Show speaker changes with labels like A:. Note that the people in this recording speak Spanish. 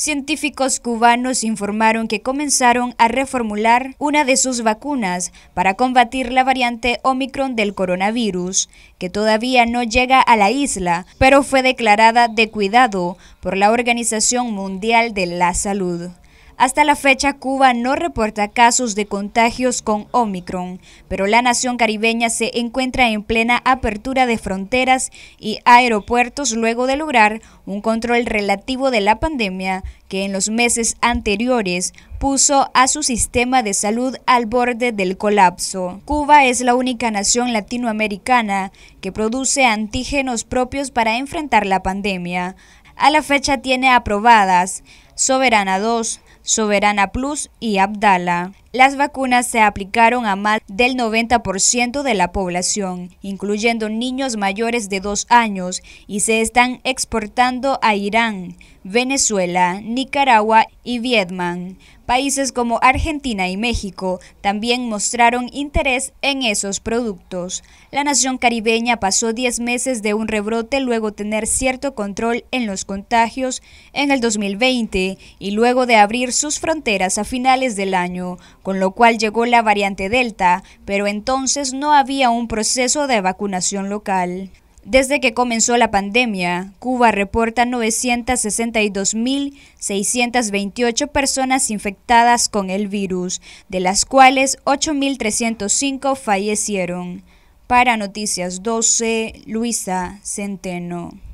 A: Científicos cubanos informaron que comenzaron a reformular una de sus vacunas para combatir la variante Omicron del coronavirus, que todavía no llega a la isla, pero fue declarada de cuidado por la Organización Mundial de la Salud. Hasta la fecha, Cuba no reporta casos de contagios con Omicron, pero la nación caribeña se encuentra en plena apertura de fronteras y aeropuertos luego de lograr un control relativo de la pandemia que en los meses anteriores puso a su sistema de salud al borde del colapso. Cuba es la única nación latinoamericana que produce antígenos propios para enfrentar la pandemia. A la fecha tiene aprobadas Soberana 2, Soberana Plus y Abdala. Las vacunas se aplicaron a más del 90% de la población, incluyendo niños mayores de dos años, y se están exportando a Irán, Venezuela, Nicaragua y Vietnam. Países como Argentina y México también mostraron interés en esos productos. La nación caribeña pasó 10 meses de un rebrote luego de tener cierto control en los contagios en el 2020 y luego de abrir sus fronteras a finales del año, con lo cual llegó la variante Delta, pero entonces no había un proceso de vacunación local. Desde que comenzó la pandemia, Cuba reporta 962.628 personas infectadas con el virus, de las cuales 8.305 fallecieron. Para Noticias 12, Luisa Centeno.